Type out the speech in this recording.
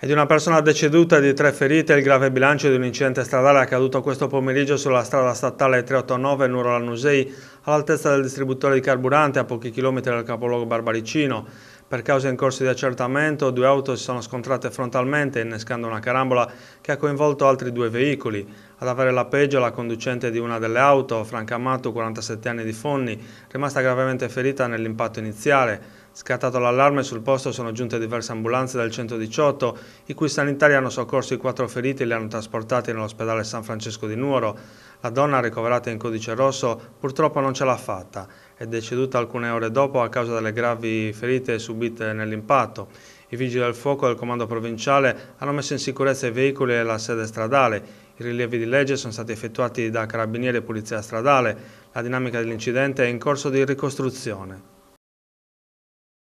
È di una persona deceduta e di tre ferite il grave bilancio di un incidente stradale accaduto questo pomeriggio sulla strada statale 389 Nuoro Lanusei all'altezza del distributore di carburante a pochi chilometri dal capoluogo Barbaricino. Per cause in corso di accertamento due auto si sono scontrate frontalmente innescando una carambola che ha coinvolto altri due veicoli ad avere la peggio la conducente di una delle auto, Franca Amato, 47 anni di Fonni, rimasta gravemente ferita nell'impatto iniziale. Scattato l'allarme sul posto sono giunte diverse ambulanze del 118, i cui sanitari hanno soccorso i quattro feriti e li hanno trasportati nell'ospedale San Francesco di Nuoro. La donna, ricoverata in codice rosso, purtroppo non ce l'ha fatta. È deceduta alcune ore dopo a causa delle gravi ferite subite nell'impatto. I vigili del fuoco del comando provinciale hanno messo in sicurezza i veicoli e la sede stradale. I rilievi di legge sono stati effettuati da Carabinieri e Polizia Stradale. La dinamica dell'incidente è in corso di ricostruzione.